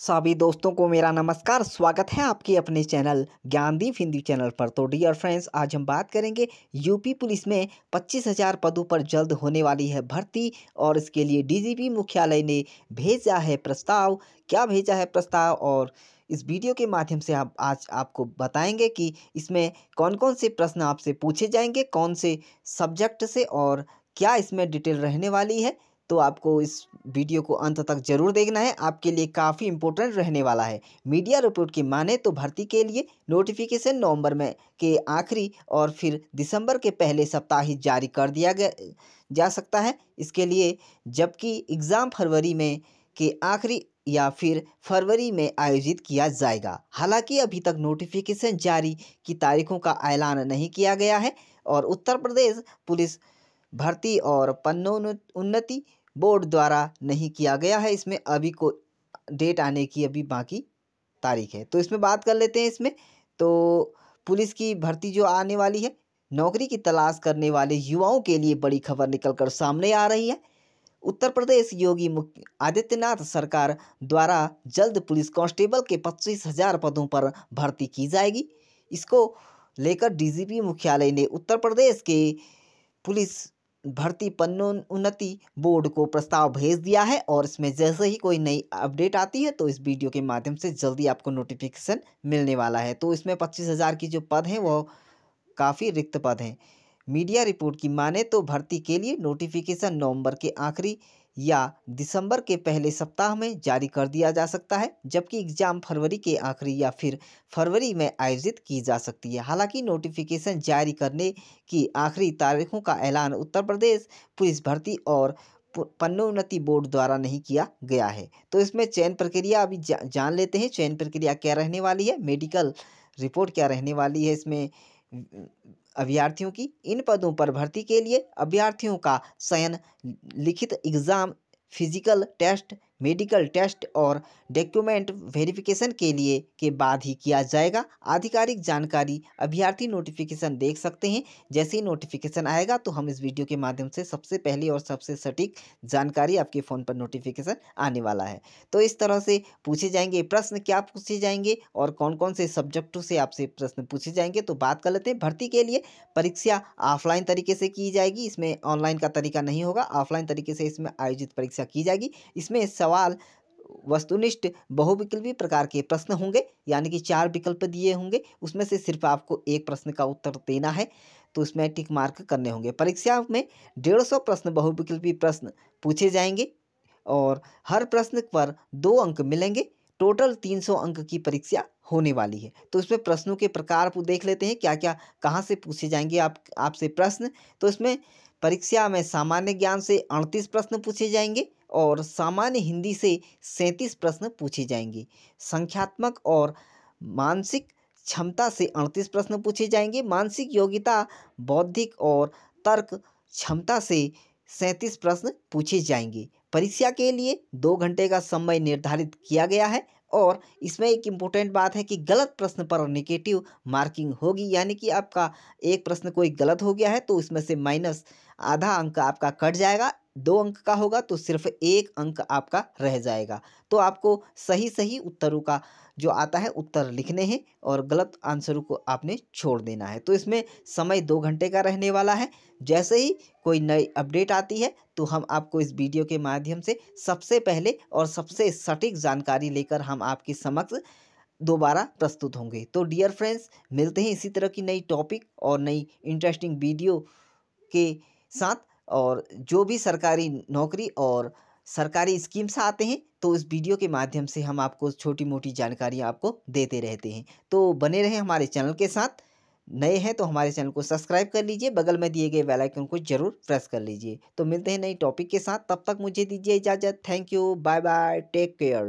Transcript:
सभी दोस्तों को मेरा नमस्कार स्वागत है आपके अपने चैनल ज्ञानदीप हिंदी चैनल पर तो डियर फ्रेंड्स आज हम बात करेंगे यूपी पुलिस में पच्चीस हजार पदों पर जल्द होने वाली है भर्ती और इसके लिए डीजीपी मुख्यालय ने भेजा है प्रस्ताव क्या भेजा है प्रस्ताव और इस वीडियो के माध्यम से आप आज आपको बताएंगे कि इसमें कौन कौन से प्रश्न आपसे पूछे जाएंगे कौन से सब्जेक्ट से और क्या इसमें डिटेल रहने वाली है तो आपको इस वीडियो को अंत तक जरूर देखना है आपके लिए काफ़ी इंपॉर्टेंट रहने वाला है मीडिया रिपोर्ट की माने तो भर्ती के लिए नोटिफिकेशन नवंबर में के आखिरी और फिर दिसंबर के पहले सप्ताह ही जारी कर दिया गया जा सकता है इसके लिए जबकि एग्ज़ाम फरवरी में के आखिरी या फिर फरवरी में आयोजित किया जाएगा हालांकि अभी तक नोटिफिकेशन जारी की तारीखों का ऐलान नहीं किया गया है और उत्तर प्रदेश पुलिस भर्ती और पन्नोन्नति बोर्ड द्वारा नहीं किया गया है इसमें अभी को डेट आने की अभी बाकी तारीख है तो इसमें बात कर लेते हैं इसमें तो पुलिस की भर्ती जो आने वाली है नौकरी की तलाश करने वाले युवाओं के लिए बड़ी खबर निकलकर सामने आ रही है उत्तर प्रदेश योगी आदित्यनाथ सरकार द्वारा जल्द पुलिस कांस्टेबल के पच्चीस हजार पदों पर भर्ती की जाएगी इसको लेकर डीजीपी मुख्यालय ने उत्तर प्रदेश के पुलिस भर्ती पन्नोन्नति बोर्ड को प्रस्ताव भेज दिया है और इसमें जैसे ही कोई नई अपडेट आती है तो इस वीडियो के माध्यम से जल्दी आपको नोटिफिकेशन मिलने वाला है तो इसमें पच्चीस हज़ार की जो पद हैं वह काफ़ी रिक्त पद हैं मीडिया रिपोर्ट की माने तो भर्ती के लिए नोटिफिकेशन नवंबर के आखिरी या दिसंबर के पहले सप्ताह में जारी कर दिया जा सकता है जबकि एग्ज़ाम फरवरी के आखिरी या फिर फरवरी में आयोजित की जा सकती है हालांकि नोटिफिकेशन जारी करने की आखिरी तारीखों का ऐलान उत्तर प्रदेश पुलिस भर्ती और पन्नोन्नति बोर्ड द्वारा नहीं किया गया है तो इसमें चयन प्रक्रिया अभी जा, जान लेते हैं चयन प्रक्रिया क्या रहने वाली है मेडिकल रिपोर्ट क्या रहने वाली है इसमें अभ्यर्थियों की इन पदों पर भर्ती के लिए अभ्यर्थियों का चयन लिखित exam physical test medical test और डॉक्यूमेंट वेरिफिकेशन के लिए के बाद ही किया जाएगा आधिकारिक जानकारी अभ्यर्थी नोटिफिकेशन देख सकते हैं जैसे ही नोटिफिकेशन आएगा तो हम इस वीडियो के माध्यम से सबसे पहले और सबसे सटीक जानकारी आपके फ़ोन पर नोटिफिकेशन आने वाला है तो इस तरह से पूछे जाएंगे प्रश्न क्या पूछे जाएंगे और कौन कौन से सब्जेक्टों से आपसे प्रश्न पूछे जाएंगे तो बात कर लेते हैं भर्ती के लिए परीक्षा ऑफलाइन तरीके से की जाएगी इसमें ऑनलाइन का तरीका नहीं होगा ऑफलाइन तरीके से इसमें आयोजित परीक्षा की जाएगी इसमें सवाल सवाल वस्तुनिष्ठ बहुविकल्पी प्रकार के प्रश्न होंगे यानी कि चार विकल्प दिए होंगे उसमें से सिर्फ आपको एक प्रश्न का उत्तर देना है तो उसमें टिक मार्क करने होंगे परीक्षा में डेढ़ सौ प्रश्न बहुविकल्पी प्रश्न पूछे जाएंगे और हर प्रश्न पर दो अंक मिलेंगे टोटल तीन सौ अंक की परीक्षा होने वाली है तो इसमें प्रश्नों के प्रकार देख लेते हैं क्या क्या कहाँ से पूछे जाएंगे आप आपसे प्रश्न तो इसमें परीक्षा में सामान्य ज्ञान से अड़तीस प्रश्न पूछे जाएंगे और सामान्य हिंदी से सैंतीस प्रश्न पूछे जाएंगे संख्यात्मक और मानसिक क्षमता से अड़तीस प्रश्न पूछे जाएंगे मानसिक योग्यता बौद्धिक और तर्क क्षमता से सैंतीस प्रश्न पूछे जाएंगे परीक्षा के लिए दो घंटे का समय निर्धारित किया गया है और इसमें एक इम्पोर्टेंट बात है कि गलत प्रश्न पर निगेटिव मार्किंग होगी यानी कि आपका एक प्रश्न कोई गलत हो गया है तो उसमें से माइनस आधा अंक आपका कट जाएगा दो अंक का होगा तो सिर्फ एक अंक आपका रह जाएगा तो आपको सही सही उत्तरों का जो आता है उत्तर लिखने हैं और गलत आंसरों को आपने छोड़ देना है तो इसमें समय दो घंटे का रहने वाला है जैसे ही कोई नई अपडेट आती है तो हम आपको इस वीडियो के माध्यम से सबसे पहले और सबसे सटीक जानकारी लेकर हम आपके समक्ष दोबारा प्रस्तुत होंगे तो डियर फ्रेंड्स मिलते हैं इसी तरह की नई टॉपिक और नई इंटरेस्टिंग वीडियो के साथ और जो भी सरकारी नौकरी और सरकारी स्कीम्स आते हैं तो इस वीडियो के माध्यम से हम आपको छोटी मोटी जानकारी आपको देते रहते हैं तो बने रहें हमारे चैनल के साथ नए हैं तो हमारे चैनल को सब्सक्राइब कर लीजिए बगल में दिए गए बेल आइकन को जरूर प्रेस कर लीजिए तो मिलते हैं नई टॉपिक के साथ तब तक मुझे दीजिए इजाज़त thank you bye bye take care